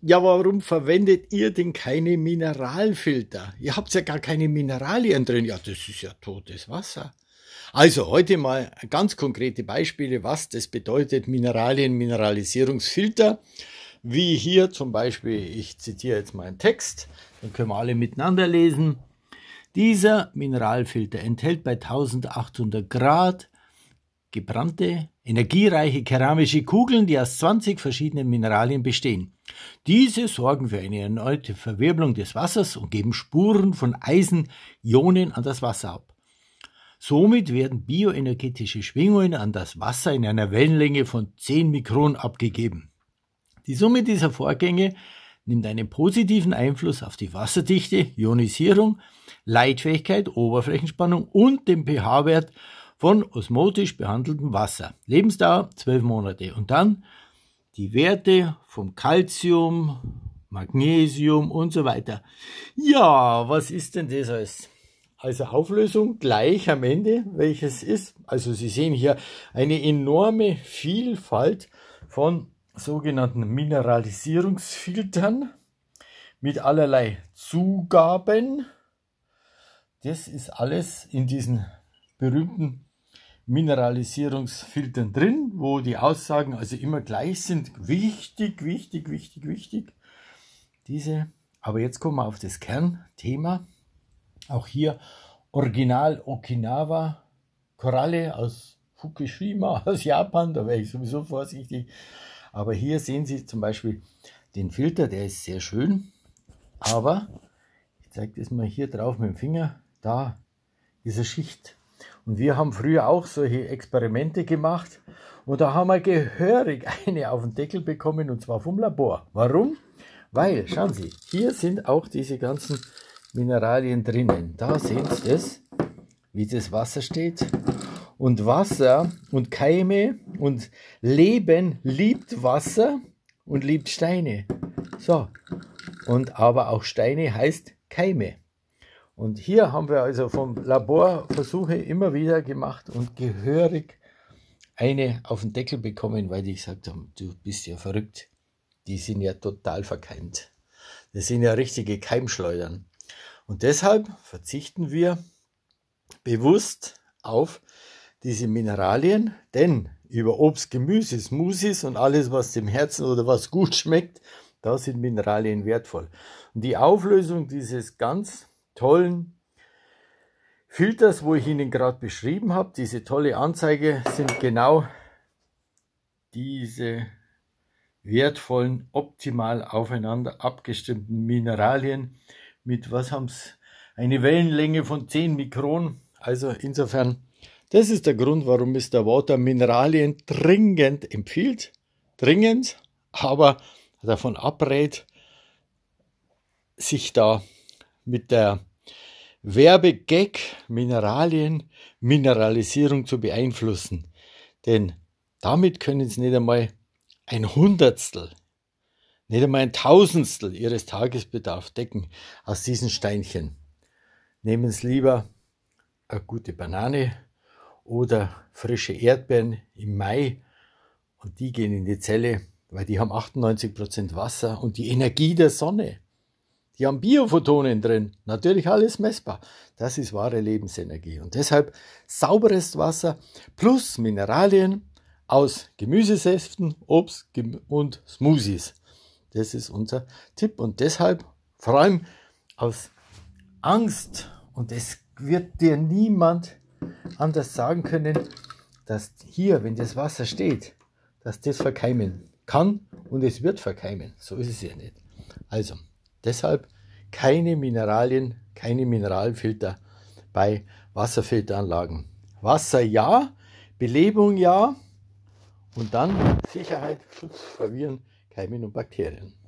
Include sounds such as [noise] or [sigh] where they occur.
ja, warum verwendet ihr denn keine Mineralfilter? Ihr habt ja gar keine Mineralien drin. Ja, das ist ja totes Wasser. Also heute mal ganz konkrete Beispiele, was das bedeutet, Mineralien, Mineralisierungsfilter. Wie hier zum Beispiel, ich zitiere jetzt mal einen Text, dann können wir alle miteinander lesen. Dieser Mineralfilter enthält bei 1800 Grad gebrannte energiereiche keramische Kugeln, die aus 20 verschiedenen Mineralien bestehen. Diese sorgen für eine erneute Verwirbelung des Wassers und geben Spuren von Eisen, Ionen an das Wasser ab. Somit werden bioenergetische Schwingungen an das Wasser in einer Wellenlänge von 10 Mikron abgegeben. Die Summe dieser Vorgänge nimmt einen positiven Einfluss auf die Wasserdichte, Ionisierung, Leitfähigkeit, Oberflächenspannung und den pH-Wert von osmotisch behandeltem Wasser. Lebensdauer zwölf Monate. Und dann die Werte vom Calcium, Magnesium und so weiter. Ja, was ist denn das alles? Also Auflösung gleich am Ende, welches ist. Also Sie sehen hier eine enorme Vielfalt von sogenannten Mineralisierungsfiltern mit allerlei Zugaben. Das ist alles in diesen berühmten Mineralisierungsfiltern drin, wo die Aussagen also immer gleich sind. Wichtig, wichtig, wichtig, wichtig. Diese. Aber jetzt kommen wir auf das Kernthema. Auch hier Original Okinawa Koralle aus Fukushima, [laughs] aus Japan. Da wäre ich sowieso vorsichtig. Aber hier sehen Sie zum Beispiel den Filter, der ist sehr schön. Aber ich zeige das mal hier drauf mit dem Finger. Da ist eine Schicht und wir haben früher auch solche Experimente gemacht und da haben wir gehörig [laughs] eine auf den Deckel bekommen und zwar vom Labor. Warum? Weil, schauen Sie, hier sind auch diese ganzen Mineralien drinnen. Da sehen Sie es, wie das Wasser steht. Und Wasser und Keime und Leben liebt Wasser und liebt Steine. So. Und aber auch Steine heißt Keime. Und hier haben wir also vom Labor Versuche immer wieder gemacht und gehörig eine auf den Deckel bekommen, weil die gesagt haben, du bist ja verrückt. Die sind ja total verkeimt. Das sind ja richtige Keimschleudern. Und deshalb verzichten wir bewusst auf diese Mineralien, denn über Obst, Gemüse, Smoothies und alles, was dem Herzen oder was gut schmeckt, da sind Mineralien wertvoll. Und die Auflösung dieses ganz tollen Filters, wo ich Ihnen gerade beschrieben habe. Diese tolle Anzeige sind genau diese wertvollen, optimal aufeinander abgestimmten Mineralien mit, was haben sie, eine Wellenlänge von 10 Mikron. Also insofern, das ist der Grund, warum Mr. Water Mineralien dringend empfiehlt. Dringend, aber davon abrät, sich da mit der Werbegag, Mineralien, Mineralisierung zu beeinflussen. Denn damit können sie nicht einmal ein Hundertstel, nicht einmal ein Tausendstel ihres Tagesbedarfs decken aus diesen Steinchen. Nehmen Sie lieber eine gute Banane oder frische Erdbeeren im Mai und die gehen in die Zelle, weil die haben 98% Wasser und die Energie der Sonne. Die haben Biophotonen drin. Natürlich alles messbar. Das ist wahre Lebensenergie. Und deshalb sauberes Wasser plus Mineralien aus Gemüsesäften, Obst und Smoothies. Das ist unser Tipp. Und deshalb, vor allem aus Angst, und es wird dir niemand anders sagen können, dass hier, wenn das Wasser steht, dass das verkeimen kann und es wird verkeimen. So ist es ja nicht. Also, Deshalb keine Mineralien, keine Mineralfilter bei Wasserfilteranlagen. Wasser ja, Belebung ja und dann Sicherheit, Schutz, vor Viren, Keimen und Bakterien.